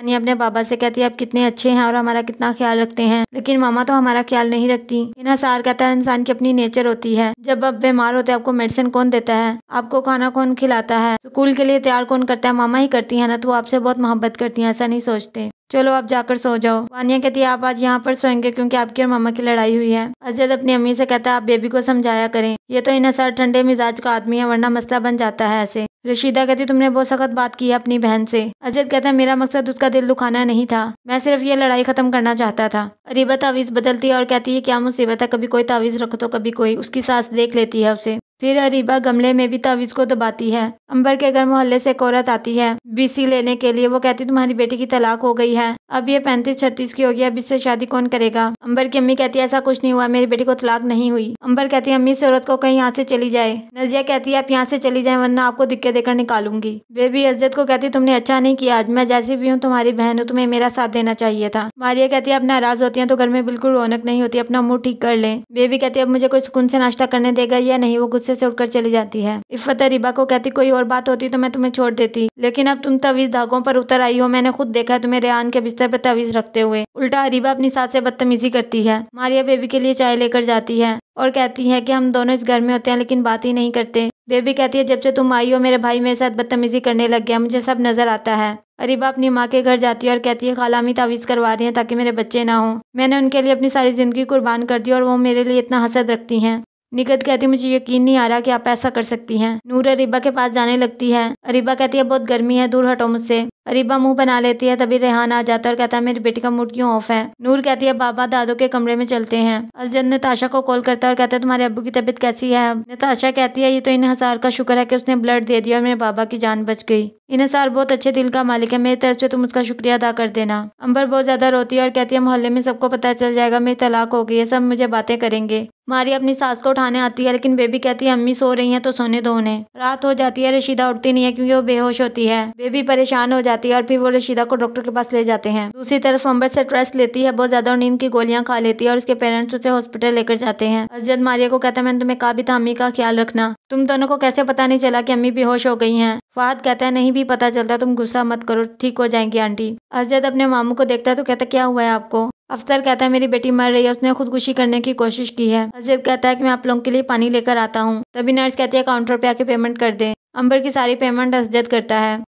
मानिए अपने बाबा से कहती है आप कितने अच्छे हैं और हमारा कितना ख्याल रखते हैं लेकिन मामा तो हमारा ख्याल नहीं रखती इन्हें सार कहता है इंसान की अपनी नेचर होती है जब आप बीमार होते हैं आपको मेडिसिन कौन देता है आपको खाना कौन खिलाता है स्कूल के लिए तैयार कौन करता है मामा ही करती है ना तो आपसे बहुत मोहब्बत करती है ऐसा नहीं सोचते चलो आप जाकर सो जाओ वानिया कहती है आप आज यहाँ पर सोएंगे क्योंकि आपकी और मामा की लड़ाई हुई है अजद अपनी अम्मी से कहता है आप बेबी को समझाया करें ये तो इन्हें सर ठंडे मिजाज का आदमी है वरना मसला बन जाता है ऐसे रशीदा कहती तुमने बहुत सख्त बात की है अपनी बहन से अजद कहता है मेरा मकसद उसका दिल दुखाना नहीं था मैं सिर्फ ये लड़ाई खत्म करना चाहता था अरीबा तावीज़ बदलती है और कहती है क्या मुसीबत है कभी कोई तावीज़ रखो तो कभी कोई उसकी सास देख लेती है उसे फिर अरीबा गमले में भी तवीज को दबाती है अंबर के घर मोहल्ले से एक औरत आती है बीसी लेने के लिए वो कहती तुम्हारी बेटी की तलाक हो गई है अब ये पैंतीस छत्तीस की होगी अब इससे शादी कौन करेगा अंबर की अम्मी कहती है ऐसा कुछ नहीं हुआ मेरी बेटी को तलाक नहीं हुई अंबर कहती है अम्मी इस औरत को कहीं यहाँ से चली जाए नजिया कहती है आप यहाँ से चली जाए वरना आपको दिक्कत देकर निकालूंगी बेबी अज्जत को कहती तुमने अच्छा नहीं किया आज मैं जैसी भी हूँ तुम्हारी बहन हूँ तुम्हें मेरा साथ देना चाहिए था मारिया कहती है आप नाराज होती है तो घर में बिल्कुल रौनक नहीं होती अपना मुँह ठीक कर ले बेबी कहती है अब मुझे कोई सुकून से नाश्ता करने देगा या नहीं वो गुस्से गुस्से से उठकर चली जाती है इफ्फत रिबा को कहती कोई और बात होती तो मैं तुम्हें छोड़ देती लेकिन अब तुम तवीज़ धागों पर उतर आई हो मैंने खुद देखा है तुम्हें रेहान के बिस्तर पर तवीज़ रखते हुए उल्टा हरीबा अपनी सास से बदतमीजी करती है मारिया बेबी के लिए चाय लेकर जाती है और कहती है कि हम दोनों इस घर में होते हैं लेकिन बात ही नहीं करते बेबी कहती है जब से तुम आई हो मेरे भाई मेरे साथ बदतमीजी करने लग गया मुझे सब नज़र आता है अरिबा अपनी माँ के घर जाती है और कहती है खाला हमी तावीज़ करवा रही है ताकि मेरे बच्चे ना हों मैंने उनके लिए अपनी सारी ज़िंदगी कुर्बान कर दी और वो मेरे लिए इतना हसद रखती हैं निगत कहती है मुझे यकीन नहीं आ रहा कि आप ऐसा कर सकती हैं नूर अरिबा के पास जाने लगती है अरिबा कहती है बहुत गर्मी है दूर हटो मुझसे अरीबा मुंह बना लेती है तभी रेहान आ जाता है और कहता है मेरी बेटी का मूड क्यों ऑफ है नूर कहती है बाबा दादू के कमरे में चलते हैं अजद ने ताशा को कॉल करता है और कहता है तुम्हारे अबू की तबीयत कैसी है नताशा कहती है ये तो इन हजार का शुक्र है कि उसने ब्लड दे दिया और मेरे बाबा की जान बच गई इनहसार बहुत अच्छे दिल का मालिक है मेरी तरफ से तुम उसका शुक्रिया अदा कर देना अंबर बहुत ज्यादा रोती है और कहती है मोहल्ले में सबको पता चल जाएगा मेरी तलाक हो गई है सब मुझे बातें करेंगे मारी अपनी सास को उठाने आती है लेकिन बेबी कहती है अम्मी सो रही है तो सोने दो उन्हें रात हो जाती है रशीदा उठती नहीं है क्योंकि वो बेहोश होती है बेबी परेशान हो जाती जाती है और फिर वो रशीदा को डॉक्टर के पास ले जाते हैं दूसरी तरफ अंबर से ट्रेस लेती है बहुत ज़्यादा नींद की गोलियां खा लेती है और उसके पेरेंट्स उसे हॉस्पिटल लेकर जाते हैं अजद मारिया को कहता है मैंने तुम्हें कहा भी था अम्मी का ख्याल रखना तुम दोनों को कैसे पता नहीं चला की अम्मी बेहोश हो गई है फाद कहता है नहीं भी पता चलता तुम गुस्सा मत करो ठीक हो जाएंगी आंटी अजद अपने मामू को देखता है तो कहता क्या हुआ है आपको अफसर कहता है मेरी बेटी मर रही है उसने खुदकुशी करने की कोशिश की है अजद कहता है कि मैं आप लोगों के लिए पानी लेकर आता हूँ तभी नर्स कहती है काउंटर पे आके पेमेंट कर दे अंबर की सारी पेमेंट अजद करता है